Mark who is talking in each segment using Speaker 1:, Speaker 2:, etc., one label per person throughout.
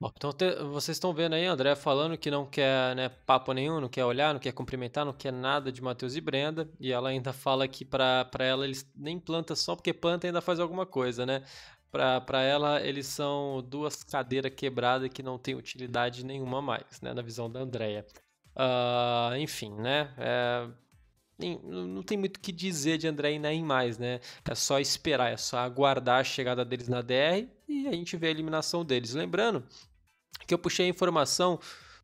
Speaker 1: Bom, então te, vocês estão vendo aí André falando que não quer né, papo nenhum, não quer olhar, não quer cumprimentar, não quer nada de Matheus e Brenda. E ela ainda fala que para ela eles nem planta só porque planta ainda faz alguma coisa, né? Para ela eles são duas cadeiras quebradas que não tem utilidade nenhuma mais, né? Na visão da Andrea. Uh, ah, enfim, né? É, nem, não tem muito o que dizer de André e Nain mais, né? É só esperar, é só aguardar a chegada deles na DR e a gente vê a eliminação deles. Lembrando que eu puxei a informação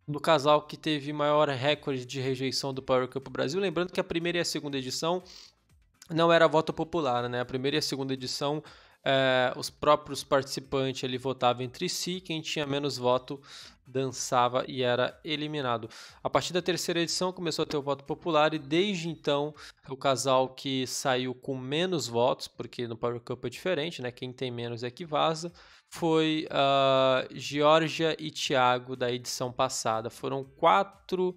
Speaker 1: do casal que teve maior recorde de rejeição do Power Cup Brasil. Lembrando que a primeira e a segunda edição não era voto popular, né? A primeira e a segunda edição, é, os próprios participantes ele votavam entre si, quem tinha menos voto dançava e era eliminado. A partir da terceira edição começou a ter o voto popular e desde então o casal que saiu com menos votos, porque no Power Cup é diferente, né? Quem tem menos é que vaza, foi uh, Georgia e Thiago da edição passada. Foram 4,5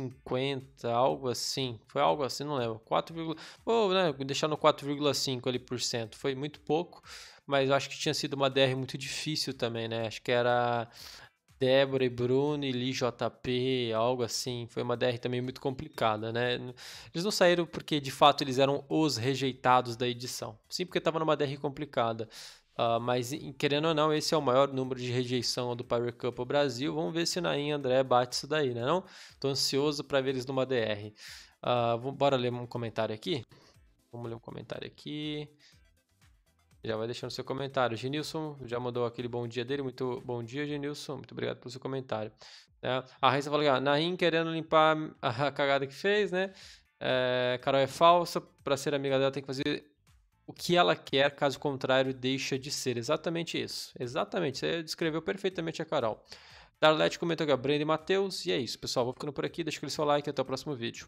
Speaker 1: 4,50, algo assim. Foi algo assim, não lembro. 4, vou né, deixar no 4,5 ali por cento. Foi muito pouco, mas acho que tinha sido uma DR muito difícil também, né? Acho que era Débora e Bruno e Lee JP, algo assim. Foi uma DR também muito complicada, né? Eles não saíram porque de fato eles eram os rejeitados da edição. Sim, porque estava numa DR complicada. Uh, mas, querendo ou não, esse é o maior número de rejeição do Power Cup ao Brasil. Vamos ver se Nain e André bate isso daí, né? Não? Tô ansioso para ver eles numa DR. Uh, ah, bora ler um comentário aqui? Vamos ler um comentário aqui. Já vai deixando seu comentário. Genilson já mandou aquele bom dia dele. Muito bom dia, Genilson. Muito obrigado pelo seu comentário. É, a Raíssa falou que ah, Nain querendo limpar a cagada que fez, né? É, Carol é falsa. Para ser amiga dela tem que fazer o que ela quer, caso contrário, deixa de ser. Exatamente isso. Exatamente. Você descreveu perfeitamente a Carol. Darlete comentou que é Brenda e Matheus. E é isso, pessoal. Vou ficando por aqui. Deixa aquele seu like e até o próximo vídeo.